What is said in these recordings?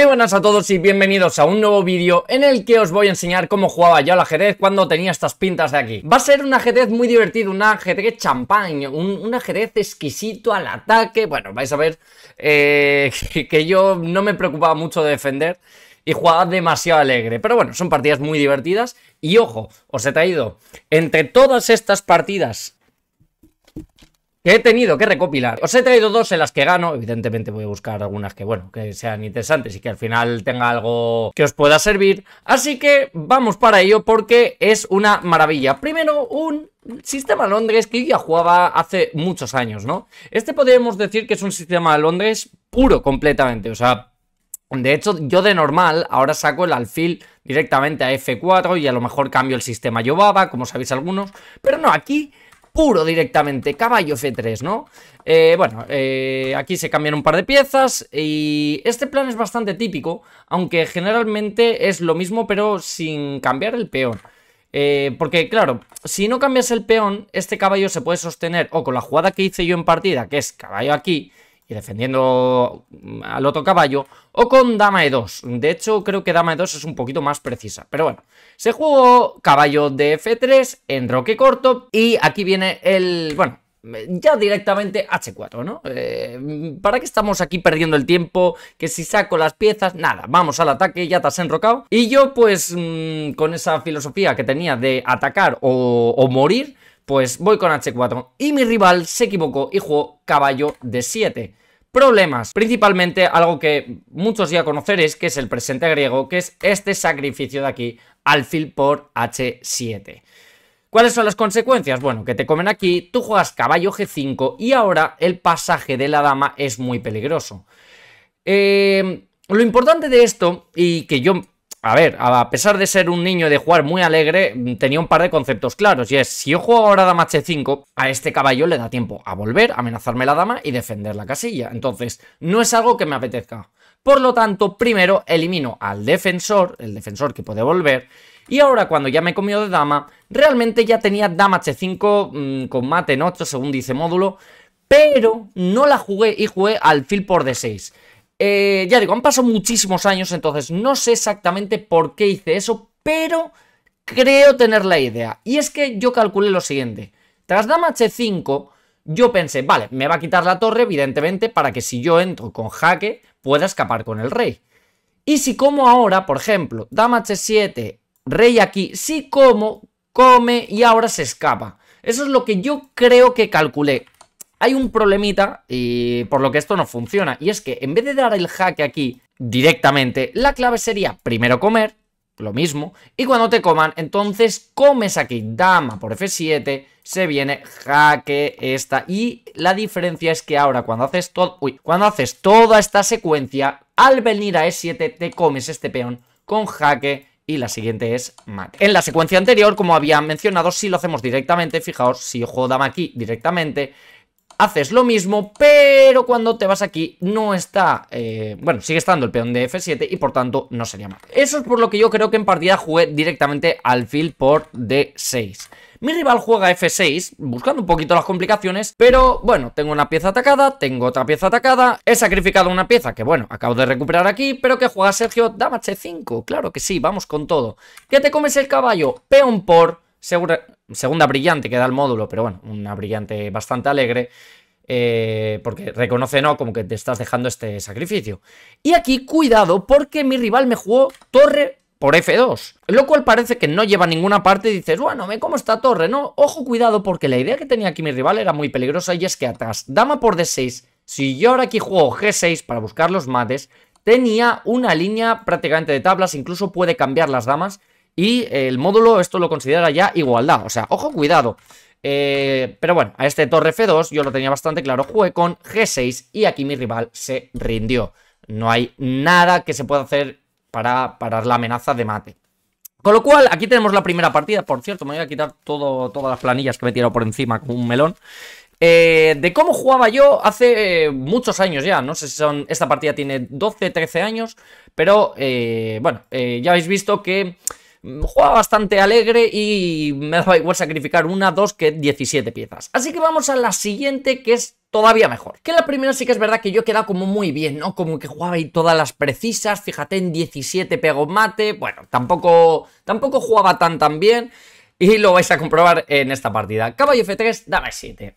Muy buenas a todos y bienvenidos a un nuevo vídeo en el que os voy a enseñar cómo jugaba yo al ajedrez cuando tenía estas pintas de aquí. Va a ser un ajedrez muy divertido, un ajedrez champán, un, ajedrez exquisito al ataque. Bueno, vais a ver eh, que yo no me preocupaba mucho de defender y jugaba demasiado alegre. Pero bueno, son partidas muy divertidas y ojo, os he traído entre todas estas partidas que he tenido que recopilar. Os he traído dos en las que gano, evidentemente voy a buscar algunas que, bueno, que sean interesantes y que al final tenga algo que os pueda servir. Así que vamos para ello porque es una maravilla. Primero, un sistema Londres que ya jugaba hace muchos años, ¿no? Este podríamos decir que es un sistema Londres puro completamente, o sea... De hecho, yo de normal ahora saco el alfil directamente a F4 y a lo mejor cambio el sistema Yobaba, como sabéis algunos. Pero no, aquí puro directamente, caballo F3, ¿no? Eh, bueno, eh, aquí se cambian un par de piezas y este plan es bastante típico, aunque generalmente es lo mismo pero sin cambiar el peón. Eh, porque claro, si no cambias el peón, este caballo se puede sostener o con la jugada que hice yo en partida, que es caballo aquí, y defendiendo mm, al otro caballo, o con dama e2. De hecho, creo que dama e2 es un poquito más precisa. Pero bueno, se jugó caballo de f3, roque corto, y aquí viene el... bueno, ya directamente H4, ¿no? Eh, ¿Para qué estamos aquí perdiendo el tiempo? Que si saco las piezas, nada, vamos al ataque, ya te has enrocado. Y yo, pues, mm, con esa filosofía que tenía de atacar o morir, pues voy con H4 y mi rival se equivocó y jugó caballo de 7 problemas. Principalmente algo que muchos ya conoceréis, que es el presente griego, que es este sacrificio de aquí, alfil por h7. ¿Cuáles son las consecuencias? Bueno, que te comen aquí, tú juegas caballo g5 y ahora el pasaje de la dama es muy peligroso. Eh, lo importante de esto, y que yo a ver, a pesar de ser un niño y de jugar muy alegre, mm, tenía un par de conceptos claros. Y es, si yo juego ahora dama h5, a este caballo le da tiempo a volver, amenazarme la dama y defender la casilla. Entonces, no es algo que me apetezca. Por lo tanto, primero elimino al defensor, el defensor que puede volver, y ahora cuando ya me he comido de dama, realmente ya tenía dama h5 mm, con mate en 8 según dice módulo, pero no la jugué y jugué al fil por d6. Eh, ya digo, han pasado muchísimos años, entonces no sé exactamente por qué hice eso, pero creo tener la idea. Y es que yo calculé lo siguiente. Tras dama h5, yo pensé, vale, me va a quitar la torre, evidentemente, para que si yo entro con jaque, pueda escapar con el rey. Y si como ahora, por ejemplo, dama h7, rey aquí, si como, come y ahora se escapa. Eso es lo que yo creo que calculé hay un problemita y por lo que esto no funciona. Y es que en vez de dar el jaque aquí directamente, la clave sería primero comer, lo mismo. Y cuando te coman, entonces comes aquí. Dama por F7, se viene jaque esta. Y la diferencia es que ahora cuando haces, todo, cuando haces toda esta secuencia, al venir a E7 te comes este peón con jaque y la siguiente es mate. En la secuencia anterior, como había mencionado, si lo hacemos directamente, fijaos, si yo dama aquí directamente, haces lo mismo, pero cuando te vas aquí no está, eh, bueno, sigue estando el peón de F7 y por tanto no sería mal. Eso es por lo que yo creo que en partida jugué directamente al por D6. Mi rival juega F6, buscando un poquito las complicaciones, pero bueno, tengo una pieza atacada, tengo otra pieza atacada, he sacrificado una pieza que bueno, acabo de recuperar aquí, pero que juega Sergio Dama C5, claro que sí, vamos con todo. ¿Qué te comes el caballo? Peón por segunda brillante que da el módulo, pero bueno, una brillante bastante alegre. Eh, porque reconoce, ¿no? Como que te estás dejando este sacrificio. Y aquí, cuidado, porque mi rival me jugó torre por F2. Lo cual parece que no lleva ninguna parte dices, bueno, ve cómo está torre, ¿no? Ojo, cuidado, porque la idea que tenía aquí mi rival era muy peligrosa y es que atrás, dama por D6, si yo ahora aquí juego G6 para buscar los mates, tenía una línea prácticamente de tablas, incluso puede cambiar las damas y el módulo esto lo considera ya igualdad, o sea, ojo, cuidado. Eh, pero bueno, a este torre F2 yo lo tenía bastante claro, jugué con G6 y aquí mi rival se rindió. No hay nada que se pueda hacer para parar la amenaza de mate. Con lo cual, aquí tenemos la primera partida. Por cierto, me voy a quitar todo, todas las planillas que me he tirado por encima como un melón. Eh, de cómo jugaba yo hace eh, muchos años ya. No sé si son. Esta partida tiene 12, 13 años. Pero bueno, ya habéis visto que Mm, juega bastante alegre y me da igual sacrificar una, dos que 17 piezas. Así que vamos a la siguiente que es todavía mejor. Que la primera sí que es verdad que yo quedaba como muy bien, ¿no? Como que jugaba ahí todas las precisas, fíjate en 17 pego mate, bueno, tampoco, tampoco jugaba tan tan bien y lo vais a comprobar en esta partida. Caballo F3, dame 7.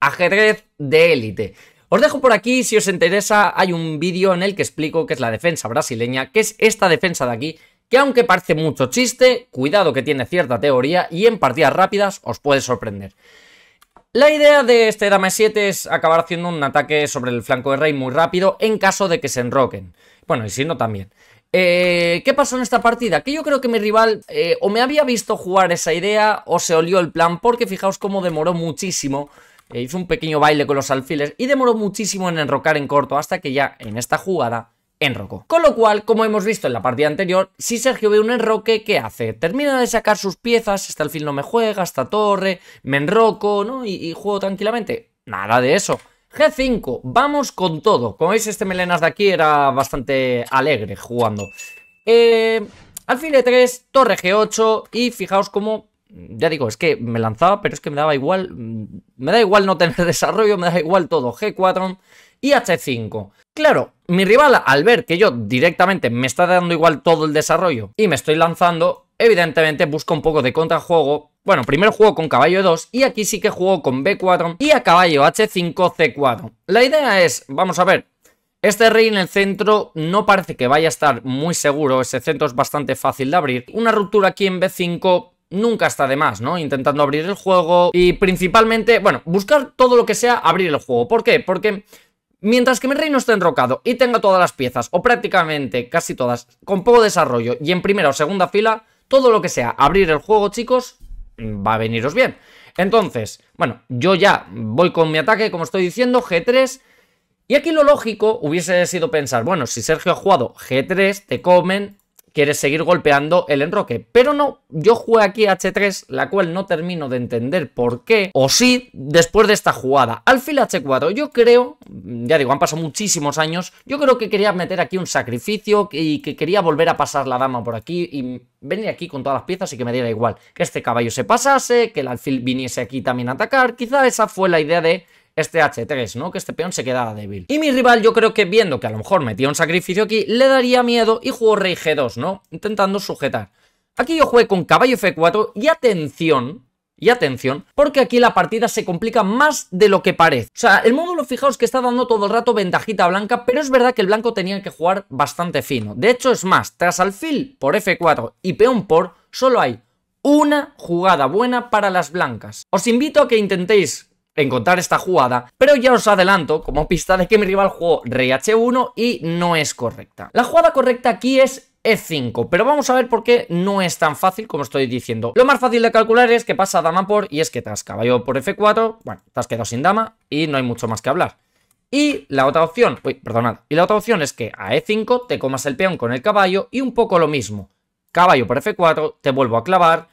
Ajedrez de élite. Os dejo por aquí, si os interesa, hay un vídeo en el que explico qué es la defensa brasileña, que es esta defensa de aquí, que aunque parece mucho chiste, cuidado que tiene cierta teoría y en partidas rápidas os puede sorprender. La idea de este dama 7 es acabar haciendo un ataque sobre el flanco de rey muy rápido en caso de que se enroquen. Bueno, y si no también. Eh, ¿Qué pasó en esta partida? Que yo creo que mi rival eh, o me había visto jugar esa idea o se olió el plan porque fijaos cómo demoró muchísimo. Eh, hizo un pequeño baile con los alfiles y demoró muchísimo en enrocar en corto hasta que ya en esta jugada enroco Con lo cual, como hemos visto en la partida anterior, si Sergio ve un enroque, ¿qué hace? Termina de sacar sus piezas, hasta el fin no me juega, esta torre, me enroco, ¿no? Y, juego tranquilamente. Nada de eso. G5, vamos con todo. Como veis, este Melenas de aquí era bastante alegre jugando. Eh, alfil E3, torre G8 y fijaos cómo ya digo, es que me lanzaba, pero es que me daba igual, mm, me da igual no tener desarrollo, me da igual todo. G4, y H5. Claro, mi rival al ver que yo directamente me está dando igual todo el desarrollo y me estoy lanzando, evidentemente busco un poco de contrajuego. Bueno, primer juego con caballo 2 y aquí sí que juego con B4 y a caballo H5, C4. La idea es, vamos a ver, este rey en el centro no parece que vaya a estar muy seguro, ese centro es bastante fácil de abrir. Una ruptura aquí en B5 nunca está de más, ¿no? Intentando abrir el juego y principalmente, bueno, buscar todo lo que sea abrir el juego. ¿Por qué? Porque Mientras que mi reino esté enrocado y tenga todas las piezas, o prácticamente casi todas, con poco desarrollo y en primera o segunda fila, todo lo que sea abrir el juego, chicos, va a veniros bien. Entonces, bueno, yo ya voy con mi ataque, como estoy diciendo, G3. Y aquí lo lógico hubiese sido pensar, bueno, si Sergio ha jugado G3, te comen Quieres seguir golpeando el enroque. Pero no, yo jugué aquí H3, la cual no termino de entender por qué, o sí, después de esta jugada. Alfil H4, yo creo, mm, ya digo, han pasado muchísimos años, yo creo que quería meter aquí un sacrificio y que quería volver a pasar la dama por aquí y venir aquí con todas las piezas y que me diera igual. Que este caballo se pasase, que el alfil viniese aquí también a atacar, quizá esa fue la idea de este H3, ¿no? Que este peón se quedaba débil. Y mi rival yo creo que viendo que a lo mejor metía un sacrificio aquí, le daría miedo y jugó rey G2, ¿no? Intentando sujetar. Aquí yo jugué con caballo F4 y atención, y atención, porque aquí la partida se complica más de lo que parece. O sea, el módulo, fijaos que está dando todo el rato ventajita blanca, pero es verdad que el blanco tenía que jugar bastante fino. De hecho, es más, tras alfil por F4 y peón por, solo hay una jugada buena para las blancas. Os invito a que intentéis encontrar esta jugada, pero ya os adelanto como pista de que mi rival jugó rey h1 y no es correcta. La jugada correcta aquí es e5, pero vamos a ver por qué no es tan fácil como estoy diciendo. Lo más fácil de calcular es que pasa dama por y es que tras caballo por f4, bueno, te has quedado sin dama y no hay mucho más que hablar. Y la otra opción, uy, perdonad, y la otra opción es que a e5 te comas el peón con el caballo y un poco lo mismo. Caballo por f4, te vuelvo a clavar,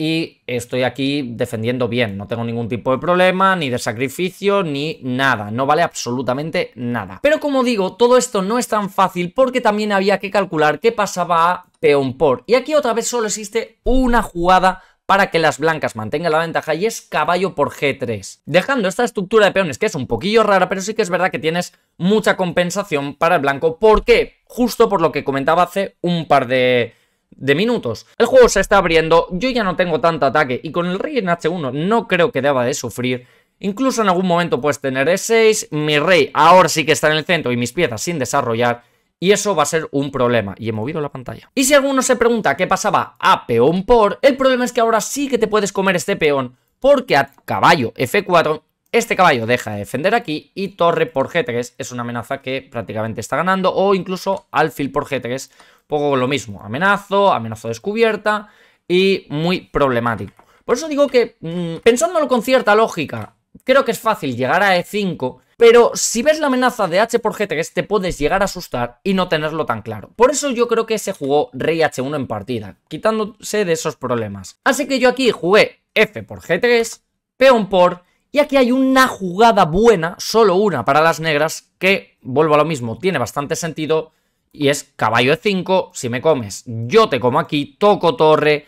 y estoy aquí defendiendo bien, no tengo ningún tipo de problema, ni de sacrificio, ni nada, no vale absolutamente nada. Pero como digo, todo esto no es tan fácil porque también había que calcular qué pasaba a peón por. Y aquí otra vez solo existe una jugada para que las blancas mantengan la ventaja y es caballo por G3. Dejando esta estructura de peones que es un poquillo rara, pero sí que es verdad que tienes mucha compensación para el blanco. ¿Por qué? Justo por lo que comentaba hace un par de de minutos. El juego se está abriendo, yo ya no tengo tanto ataque y con el rey en H1 no creo que deba de sufrir. Incluso en algún momento puedes tener E6, mi rey ahora sí que está en el centro y mis piezas sin desarrollar. Y eso va a ser un problema. Y he movido la pantalla. Y si alguno se pregunta qué pasaba a peón por, el problema es que ahora sí que te puedes comer este peón. Porque a caballo F4 este caballo deja de defender aquí y torre por G3 es una amenaza que prácticamente está ganando o incluso alfil por G3 poco lo mismo, amenazo, amenazo descubierta y muy problemático. Por eso digo que, mm, pensándolo con cierta lógica, creo que es fácil llegar a E5, pero si ves la amenaza de H por G3 te puedes llegar a asustar y no tenerlo tan claro. Por eso yo creo que se jugó Rey H1 en partida, quitándose de esos problemas. Así que yo aquí jugué F por G3, peón por... Y aquí hay una jugada buena, solo una para las negras, que, vuelvo a lo mismo, tiene bastante sentido, y es caballo de 5 si me comes, yo te como aquí, toco torre,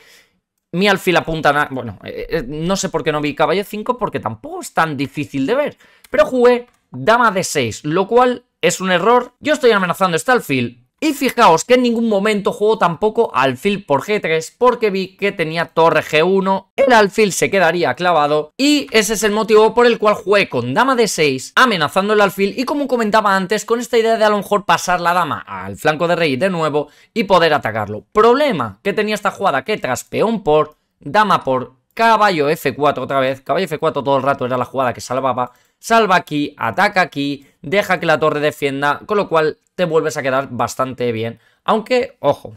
mi alfil apunta... Bueno, eh, eh, no sé por qué no vi caballo de 5 porque tampoco es tan difícil de ver. Pero jugué dama de 6 lo cual es un error. Yo estoy amenazando este alfil, y fijaos que en ningún momento jugó tampoco alfil por G3 porque vi que tenía torre G1, el alfil se quedaría clavado y ese es el motivo por el cual jugué con dama d 6 amenazando el alfil y como comentaba antes con esta idea de a lo mejor pasar la dama al flanco de rey de nuevo y poder atacarlo. Problema que tenía esta jugada que tras peón por, dama por, caballo F4 otra vez, caballo F4 todo el rato era la jugada que salvaba salva aquí, ataca aquí, deja que la torre defienda, con lo cual te vuelves a quedar bastante bien. Aunque, ojo,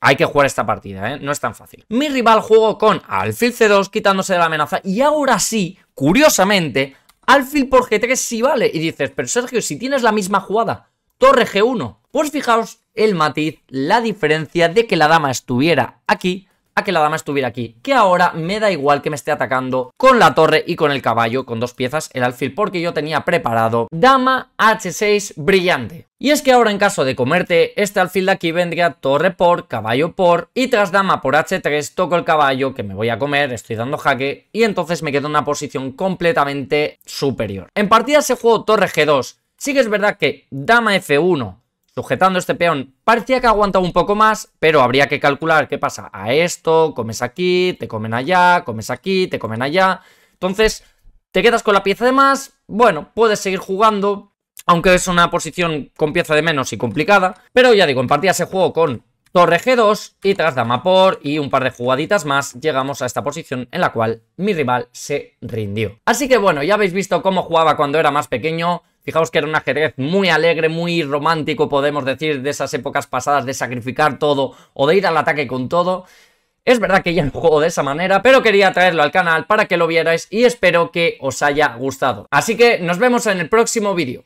hay que jugar esta partida, ¿eh? no es tan fácil. Mi rival juego con alfil c2 quitándose de la amenaza y ahora sí, curiosamente, alfil por g3 sí vale. Y dices, pero Sergio, si tienes la misma jugada, torre g1. Pues fijaos el matiz, la diferencia de que la dama estuviera aquí a que la dama estuviera aquí, que ahora me da igual que me esté atacando con la torre y con el caballo, con dos piezas, el alfil, porque yo tenía preparado dama h6 brillante. Y es que ahora en caso de comerte este alfil de aquí vendría torre por, caballo por y tras dama por h3 toco el caballo que me voy a comer, estoy dando jaque y entonces me quedo en una posición completamente superior. En partida se juego torre g2, sí que es verdad que dama f1 sujetando este peón. Parecía que aguantaba un poco más, pero habría que calcular qué pasa a esto, comes aquí, te comen allá, comes aquí, te comen allá. Entonces, te quedas con la pieza de más, bueno, puedes seguir jugando, aunque es una posición con pieza de menos y complicada, pero ya digo, en partida se jugó con torre G2 y tras dama por y un par de jugaditas más llegamos a esta posición en la cual mi rival se rindió. Así que bueno, ya habéis visto cómo jugaba cuando era más pequeño, Fijaos que era un ajedrez muy alegre, muy romántico, podemos decir, de esas épocas pasadas de sacrificar todo o de ir al ataque con todo. Es verdad que ya no juego de esa manera, pero quería traerlo al canal para que lo vierais y espero que os haya gustado. Así que nos vemos en el próximo vídeo.